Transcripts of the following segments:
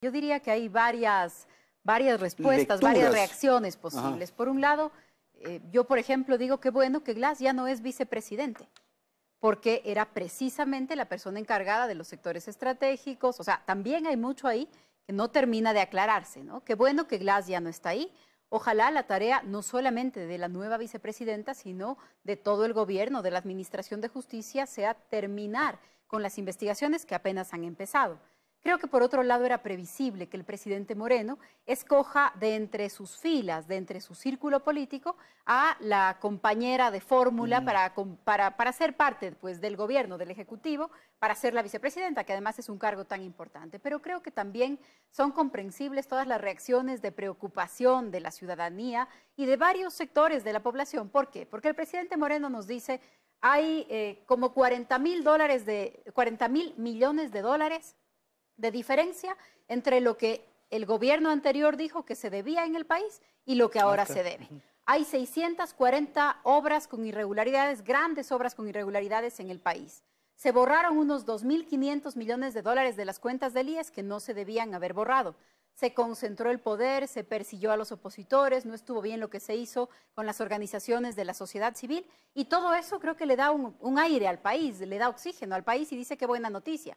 Yo diría que hay varias, varias respuestas, varias reacciones posibles. Por un lado, eh, yo por ejemplo digo que bueno que Glass ya no es vicepresidente, porque era precisamente la persona encargada de los sectores estratégicos. O sea, también hay mucho ahí que no termina de aclararse, ¿no? Qué bueno que Glass ya no está ahí. Ojalá la tarea no solamente de la nueva vicepresidenta, sino de todo el gobierno, de la Administración de Justicia, sea terminar con las investigaciones que apenas han empezado. Creo que por otro lado era previsible que el presidente Moreno escoja de entre sus filas, de entre su círculo político, a la compañera de fórmula mm. para, ser parte pues, del gobierno, del Ejecutivo, para ser la vicepresidenta, que además es un cargo tan importante. Pero creo que también son comprensibles todas las reacciones de preocupación de la ciudadanía y de varios sectores de la población. ¿Por qué? Porque el presidente Moreno nos dice, hay eh, como 40 mil de 40 mil millones de dólares de diferencia entre lo que el gobierno anterior dijo que se debía en el país y lo que ahora se debe. Hay 640 obras con irregularidades, grandes obras con irregularidades en el país. Se borraron unos 2.500 millones de dólares de las cuentas del IES que no se debían haber borrado. Se concentró el poder, se persiguió a los opositores, no estuvo bien lo que se hizo con las organizaciones de la sociedad civil y todo eso creo que le da un, aire al país, le da oxígeno al país y dice que buena noticia.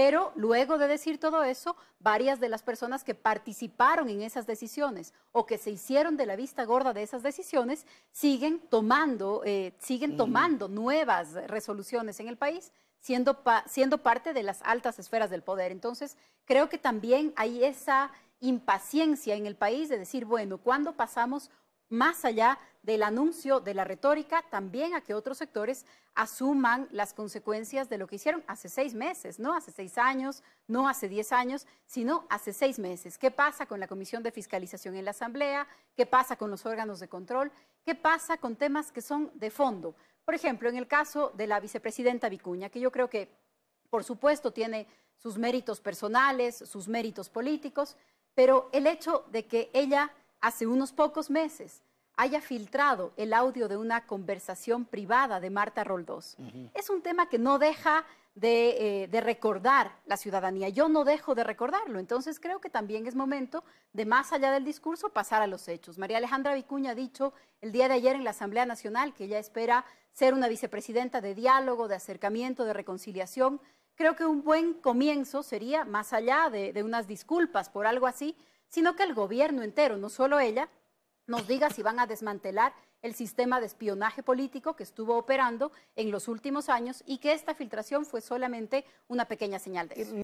Pero luego de decir todo eso, varias de las personas que participaron en esas decisiones o que se hicieron de la vista gorda de esas decisiones siguen tomando, eh, siguen tomando nuevas resoluciones en el país, siendo, siendo parte de las altas esferas del poder. Entonces, creo que también hay esa impaciencia en el país de decir, bueno, ¿cuándo pasamos más allá del anuncio de la retórica, también a que otros sectores asuman las consecuencias de lo que hicieron hace seis meses, no hace seis años, no hace diez años, sino hace seis meses. ¿Qué pasa con la Comisión de Fiscalización en la Asamblea? ¿Qué pasa con los órganos de control? ¿Qué pasa con temas que son de fondo? Por ejemplo, en el caso de la vicepresidenta Vicuña, que yo creo que, por supuesto, tiene sus méritos personales, sus méritos políticos, pero el hecho de que ella hace unos pocos meses haya filtrado el audio de una conversación privada de Marta Roldós. Es un tema que no deja eh, de, recordar la ciudadanía. Yo no dejo de recordarlo. Entonces creo que también es momento de, más allá del discurso, pasar a los hechos. María Alejandra Vicuña ha dicho el día de ayer en la Asamblea Nacional que ella espera ser una vicepresidenta de diálogo, de acercamiento, de reconciliación. Creo que un buen comienzo sería, más allá de unas disculpas por algo así, sino que el gobierno entero, no solo ella, nos diga si van a desmantelar el sistema de espionaje político que estuvo operando en los últimos años y que esta filtración fue solamente una pequeña señal de eso.